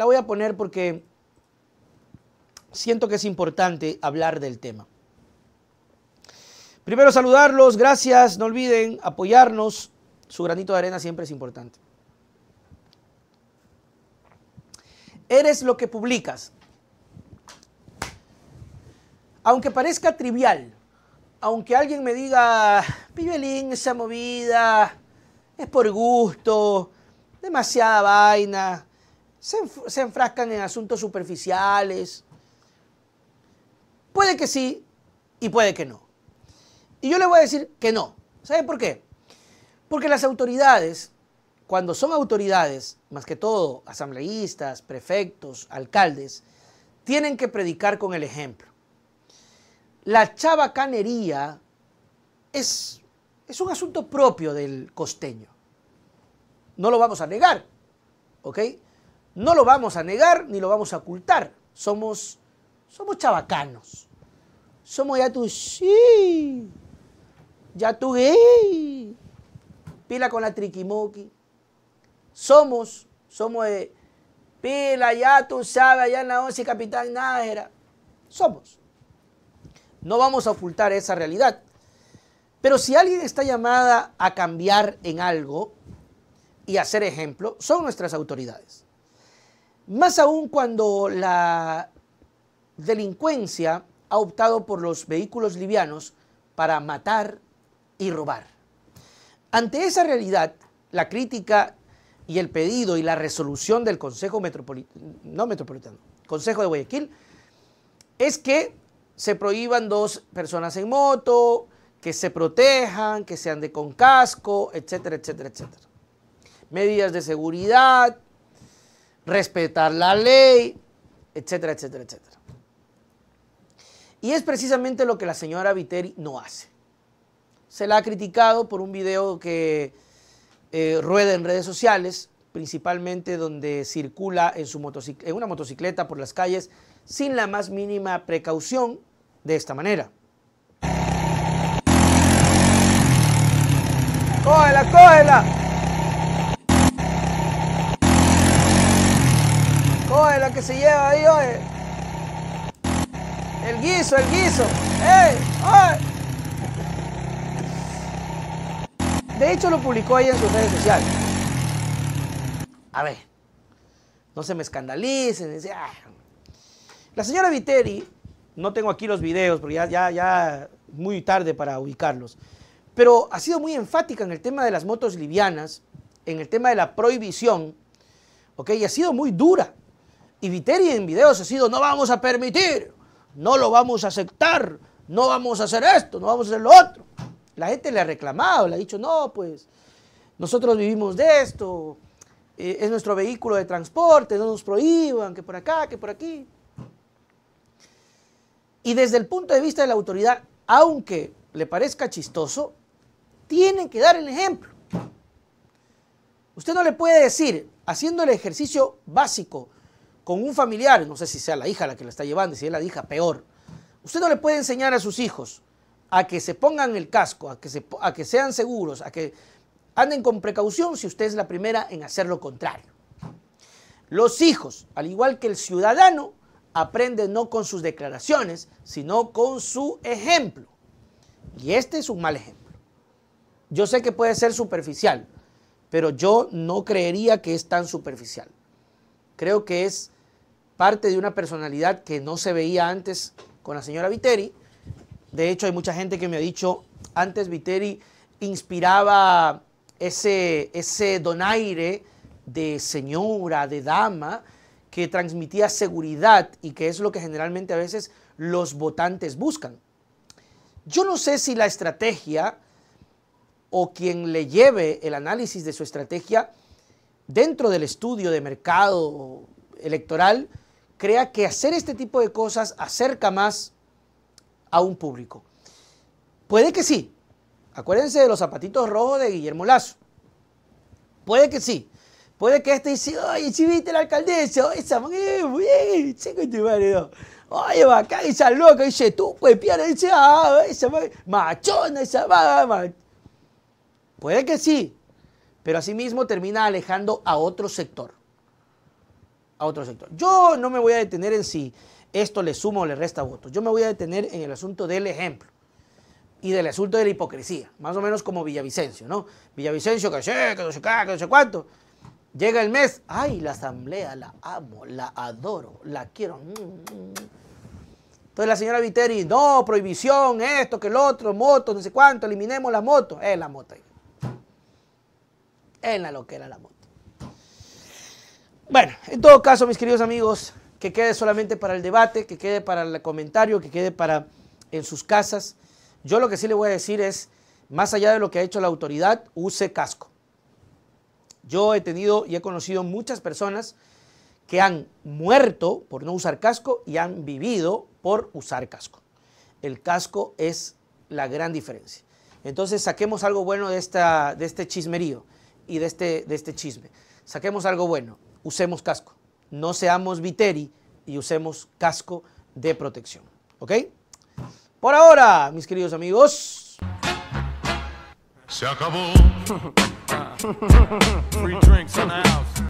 La voy a poner porque siento que es importante hablar del tema. Primero saludarlos, gracias, no olviden apoyarnos, su granito de arena siempre es importante. Eres lo que publicas. Aunque parezca trivial, aunque alguien me diga, Pibelín, esa movida es por gusto, demasiada vaina, se, enfrascan en asuntos superficiales. Puede que sí y puede que no. Y yo le voy a decir que no. ¿Sabe por qué? Porque las autoridades, cuando son autoridades, más que todo asambleístas, prefectos, alcaldes, tienen que predicar con el ejemplo. La chabacanería es, es un asunto propio del costeño. No lo vamos a negar, ¿ok? No lo vamos a negar ni lo vamos a ocultar. Somos, somos chabacanos. Somos ya tu sí, ya tu Pila con la triquimoqui. Somos, somos de eh, pila, ya tú sabes, allá en la 11 Capitán Nájera. Somos. No vamos a ocultar esa realidad. Pero si alguien está llamada a cambiar en algo y a ser ejemplo, son nuestras autoridades. Más aún cuando la delincuencia ha optado por los vehículos livianos para matar y robar. Ante esa realidad, la crítica y el pedido y la resolución del Consejo Metropolitano, no Metropolitano, Consejo de Guayaquil, es que se prohíban dos personas en moto, que se protejan, que sean de con casco, etcétera, etcétera, etcétera. Medidas de seguridad, respetar la ley, etcétera, etcétera, etcétera. Y es precisamente lo que la señora Viteri no hace. Se la ha criticado por un video que eh, rueda en redes sociales, principalmente donde circula en, su en una motocicleta por las calles sin la más mínima precaución de esta manera. ¡Cógela, cógela! la que se lleva ahí, El guiso, el guiso. De hecho, lo publicó ahí en sus redes sociales. A ver, no se me escandalicen. Ah. La señora Viteri, no tengo aquí los videos porque ya, ya, ya muy tarde para ubicarlos, pero ha sido muy enfática en el tema de las motos livianas, en el tema de la prohibición, ¿ok? Y ha sido muy dura y Viteri en videos ha sido, no vamos a permitir, no lo vamos a aceptar, no vamos a hacer esto, no vamos a hacer lo otro. La gente le ha reclamado, le ha dicho, no, pues nosotros vivimos de esto, eh, es nuestro vehículo de transporte, no nos prohíban, que por acá, que por aquí. Y desde el punto de vista de la autoridad, aunque le parezca chistoso, tienen que dar el ejemplo. Usted no le puede decir, haciendo el ejercicio básico, con un familiar, no sé si sea la hija la que la está llevando, si es la hija, peor. Usted no le puede enseñar a sus hijos a que se pongan el casco, a que, se, a que sean seguros, a que anden con precaución si usted es la primera en hacer lo contrario. Los hijos, al igual que el ciudadano, aprenden no con sus declaraciones, sino con su ejemplo. Y este es un mal ejemplo. Yo sé que puede ser superficial, pero yo no creería que es tan superficial. Creo que es parte de una personalidad que no se veía antes con la señora Viteri. De hecho, hay mucha gente que me ha dicho, antes Viteri inspiraba ese, ese donaire de señora, de dama, que transmitía seguridad y que es lo que generalmente a veces los votantes buscan. Yo no sé si la estrategia o quien le lleve el análisis de su estrategia dentro del estudio de mercado electoral, crea que hacer este tipo de cosas acerca más a un público. Puede que sí. Acuérdense de los zapatitos rojos de Guillermo Lazo. Puede que sí. Puede que este dice, oye, si viste la alcaldesa, oye, esa eh, bien, chico, oye madre, va, Oye, bacán, esa loca, dice, tú, pues, piano, dice, ah, esa machona, esa va. Puede que sí, pero asimismo termina alejando a otro sector. A otro sector. Yo no me voy a detener en si esto le suma o le resta votos. Yo me voy a detener en el asunto del ejemplo y del asunto de la hipocresía, más o menos como Villavicencio, ¿no? Villavicencio que sé, que no sé qué, que no sé cuánto. Llega el mes, ay, la asamblea, la amo, la adoro, la quiero. Mm, mm, mm. Entonces la señora Viteri, no, prohibición, esto, que el otro, motos, no sé cuánto, eliminemos las motos. Es eh, la moto en la loquera la moto. Bueno, en todo caso, mis queridos amigos, que quede solamente para el debate, que quede para el comentario, que quede para en sus casas. Yo lo que sí le voy a decir es, más allá de lo que ha hecho la autoridad, use casco. Yo he tenido y he conocido muchas personas que han muerto por no usar casco y han vivido por usar casco. El casco es la gran diferencia. Entonces saquemos algo bueno de, esta, de este chismerío y de este, de este chisme. Saquemos algo bueno, usemos casco. No seamos viteri y usemos casco de protección. ¿Ok? Por ahora, mis queridos amigos. Se acabó.